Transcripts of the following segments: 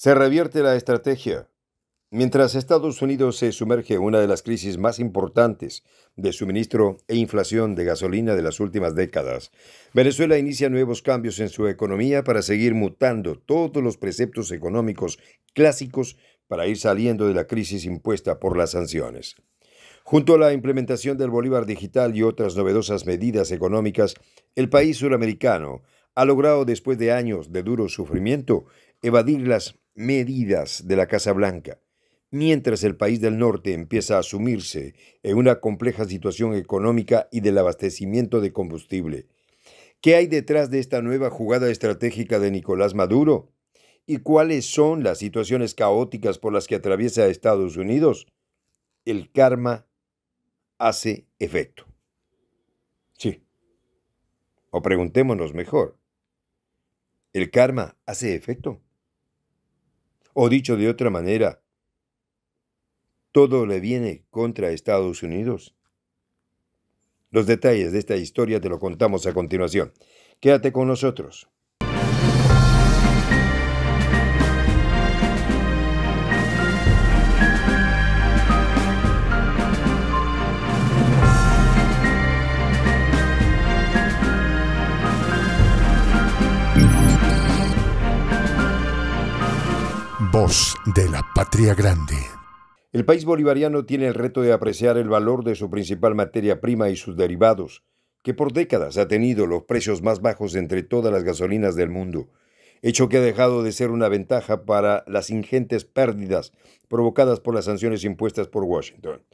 Se revierte la estrategia. Mientras Estados Unidos se sumerge en una de las crisis más importantes de suministro e inflación de gasolina de las últimas décadas, Venezuela inicia nuevos cambios en su economía para seguir mutando todos los preceptos económicos clásicos para ir saliendo de la crisis impuesta por las sanciones. Junto a la implementación del Bolívar Digital y otras novedosas medidas económicas, el país suramericano ha logrado, después de años de duro sufrimiento, evadir las medidas de la Casa Blanca. Mientras el país del norte empieza a asumirse en una compleja situación económica y del abastecimiento de combustible. ¿Qué hay detrás de esta nueva jugada estratégica de Nicolás Maduro? ¿Y cuáles son las situaciones caóticas por las que atraviesa Estados Unidos? El karma hace efecto. Sí. O preguntémonos mejor. ¿El karma hace efecto? O dicho de otra manera, todo le viene contra Estados Unidos. Los detalles de esta historia te lo contamos a continuación. Quédate con nosotros. de la Patria Grande. El país bolivariano tiene el reto de apreciar el valor de su principal materia prima y sus derivados, que por décadas ha tenido los precios más bajos entre todas las gasolinas del mundo, hecho que ha dejado de ser una ventaja para las ingentes pérdidas provocadas por las sanciones impuestas por Washington.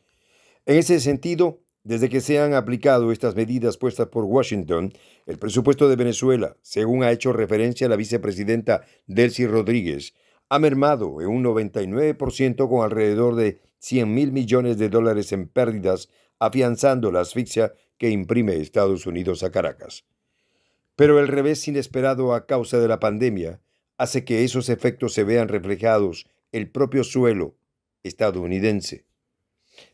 En ese sentido, desde que se han aplicado estas medidas puestas por Washington, el presupuesto de Venezuela, según ha hecho referencia la vicepresidenta Delcy Rodríguez, ha mermado en un 99% con alrededor de 100 mil millones de dólares en pérdidas, afianzando la asfixia que imprime Estados Unidos a Caracas. Pero el revés inesperado a causa de la pandemia hace que esos efectos se vean reflejados el propio suelo estadounidense.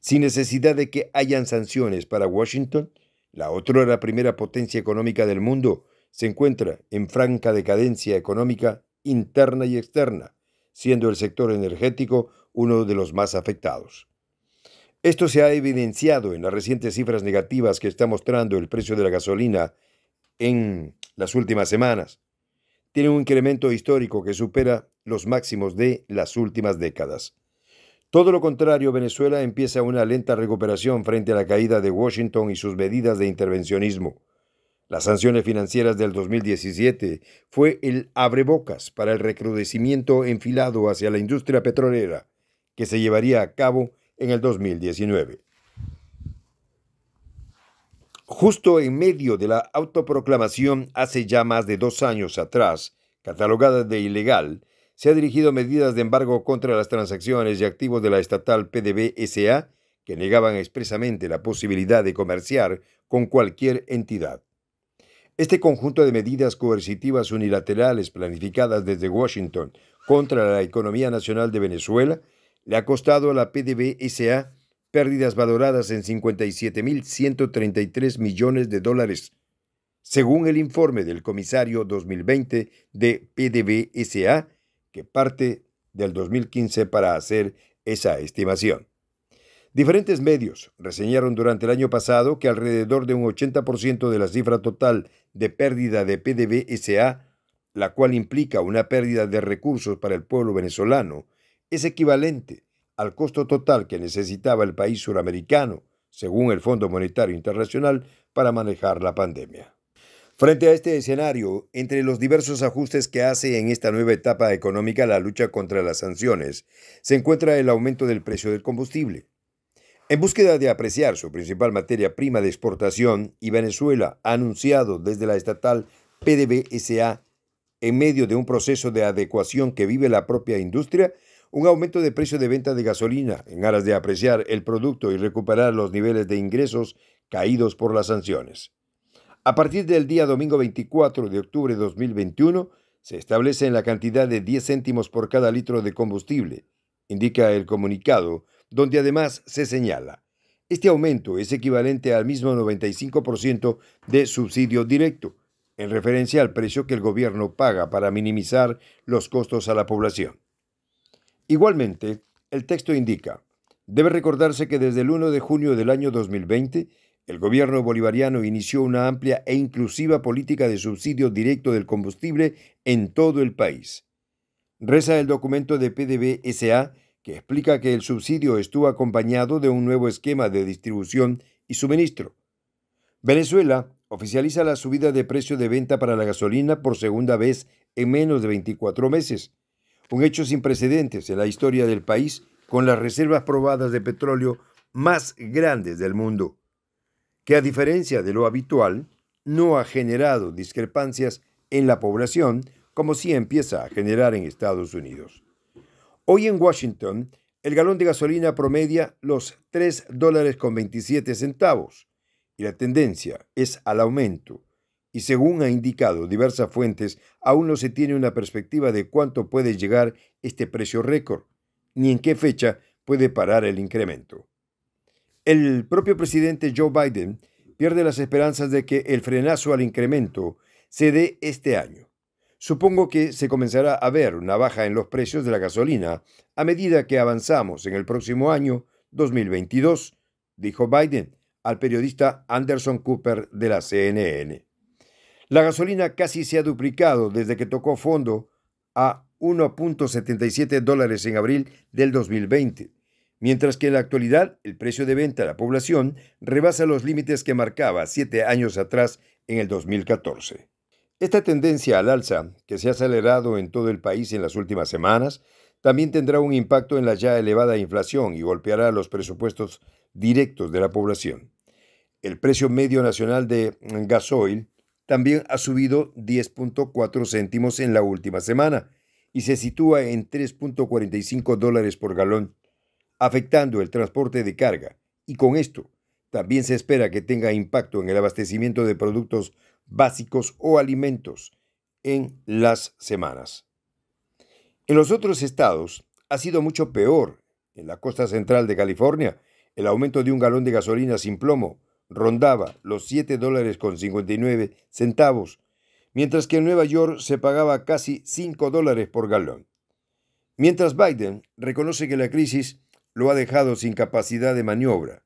Sin necesidad de que hayan sanciones para Washington, la otrora primera potencia económica del mundo se encuentra en franca decadencia económica interna y externa, siendo el sector energético uno de los más afectados. Esto se ha evidenciado en las recientes cifras negativas que está mostrando el precio de la gasolina en las últimas semanas. Tiene un incremento histórico que supera los máximos de las últimas décadas. Todo lo contrario, Venezuela empieza una lenta recuperación frente a la caída de Washington y sus medidas de intervencionismo. Las sanciones financieras del 2017 fue el abrebocas para el recrudecimiento enfilado hacia la industria petrolera que se llevaría a cabo en el 2019. Justo en medio de la autoproclamación hace ya más de dos años atrás, catalogada de ilegal, se ha dirigido medidas de embargo contra las transacciones y activos de la estatal PDVSA que negaban expresamente la posibilidad de comerciar con cualquier entidad. Este conjunto de medidas coercitivas unilaterales planificadas desde Washington contra la economía nacional de Venezuela le ha costado a la PDVSA pérdidas valoradas en 57.133 millones de dólares, según el informe del comisario 2020 de PDVSA, que parte del 2015 para hacer esa estimación. Diferentes medios reseñaron durante el año pasado que alrededor de un 80% de la cifra total de pérdida de PDVSA, la cual implica una pérdida de recursos para el pueblo venezolano, es equivalente al costo total que necesitaba el país suramericano, según el Fondo Monetario Internacional, para manejar la pandemia. Frente a este escenario, entre los diversos ajustes que hace en esta nueva etapa económica la lucha contra las sanciones, se encuentra el aumento del precio del combustible, en búsqueda de apreciar su principal materia prima de exportación y Venezuela ha anunciado desde la estatal PDVSA, en medio de un proceso de adecuación que vive la propia industria, un aumento de precio de venta de gasolina en aras de apreciar el producto y recuperar los niveles de ingresos caídos por las sanciones. A partir del día domingo 24 de octubre de 2021, se establece en la cantidad de 10 céntimos por cada litro de combustible, indica el comunicado donde además se señala, este aumento es equivalente al mismo 95% de subsidio directo, en referencia al precio que el gobierno paga para minimizar los costos a la población. Igualmente, el texto indica, debe recordarse que desde el 1 de junio del año 2020, el gobierno bolivariano inició una amplia e inclusiva política de subsidio directo del combustible en todo el país. Reza el documento de PDVSA que explica que el subsidio estuvo acompañado de un nuevo esquema de distribución y suministro. Venezuela oficializa la subida de precio de venta para la gasolina por segunda vez en menos de 24 meses, un hecho sin precedentes en la historia del país con las reservas probadas de petróleo más grandes del mundo, que a diferencia de lo habitual, no ha generado discrepancias en la población como sí empieza a generar en Estados Unidos. Hoy en Washington, el galón de gasolina promedia los 3 dólares con 27 centavos y la tendencia es al aumento. Y según ha indicado diversas fuentes, aún no se tiene una perspectiva de cuánto puede llegar este precio récord, ni en qué fecha puede parar el incremento. El propio presidente Joe Biden pierde las esperanzas de que el frenazo al incremento se dé este año supongo que se comenzará a ver una baja en los precios de la gasolina a medida que avanzamos en el próximo año 2022, dijo Biden al periodista Anderson Cooper de la CNN. La gasolina casi se ha duplicado desde que tocó fondo a 1.77 dólares en abril del 2020, mientras que en la actualidad el precio de venta a la población rebasa los límites que marcaba siete años atrás en el 2014. Esta tendencia al alza, que se ha acelerado en todo el país en las últimas semanas, también tendrá un impacto en la ya elevada inflación y golpeará los presupuestos directos de la población. El precio medio nacional de gasoil también ha subido 10.4 céntimos en la última semana y se sitúa en 3.45 dólares por galón, afectando el transporte de carga. Y con esto, también se espera que tenga impacto en el abastecimiento de productos básicos o alimentos en las semanas. En los otros estados ha sido mucho peor. En la costa central de California, el aumento de un galón de gasolina sin plomo rondaba los 7 dólares con centavos, mientras que en Nueva York se pagaba casi 5 dólares por galón. Mientras Biden reconoce que la crisis lo ha dejado sin capacidad de maniobra,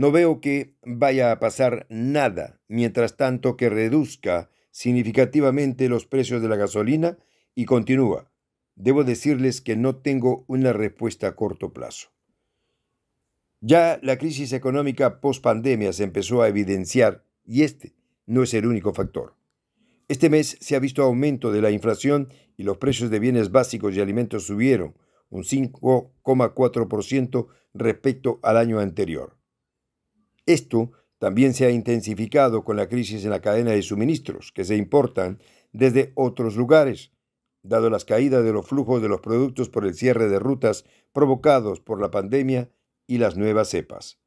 no veo que vaya a pasar nada, mientras tanto que reduzca significativamente los precios de la gasolina y continúa. Debo decirles que no tengo una respuesta a corto plazo. Ya la crisis económica post-pandemia se empezó a evidenciar y este no es el único factor. Este mes se ha visto aumento de la inflación y los precios de bienes básicos y alimentos subieron un 5,4% respecto al año anterior. Esto también se ha intensificado con la crisis en la cadena de suministros que se importan desde otros lugares, dado las caídas de los flujos de los productos por el cierre de rutas provocados por la pandemia y las nuevas cepas.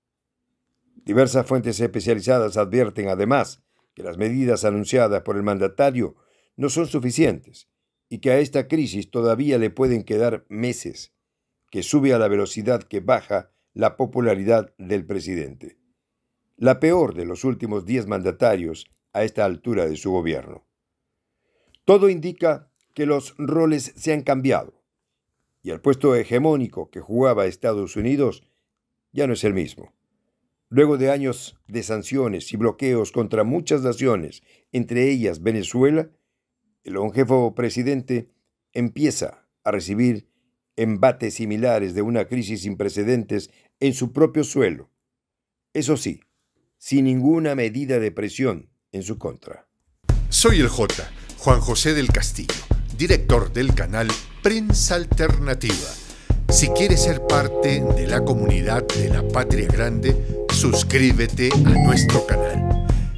Diversas fuentes especializadas advierten además que las medidas anunciadas por el mandatario no son suficientes y que a esta crisis todavía le pueden quedar meses, que sube a la velocidad que baja la popularidad del presidente la peor de los últimos diez mandatarios a esta altura de su gobierno. Todo indica que los roles se han cambiado y el puesto hegemónico que jugaba Estados Unidos ya no es el mismo. Luego de años de sanciones y bloqueos contra muchas naciones, entre ellas Venezuela, el longevo presidente empieza a recibir embates similares de una crisis sin precedentes en su propio suelo. Eso sí, sin ninguna medida de presión en su contra. Soy el J, Juan José del Castillo, director del canal Prensa Alternativa. Si quieres ser parte de la comunidad de la Patria Grande, suscríbete a nuestro canal.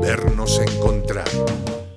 vernos encontrar.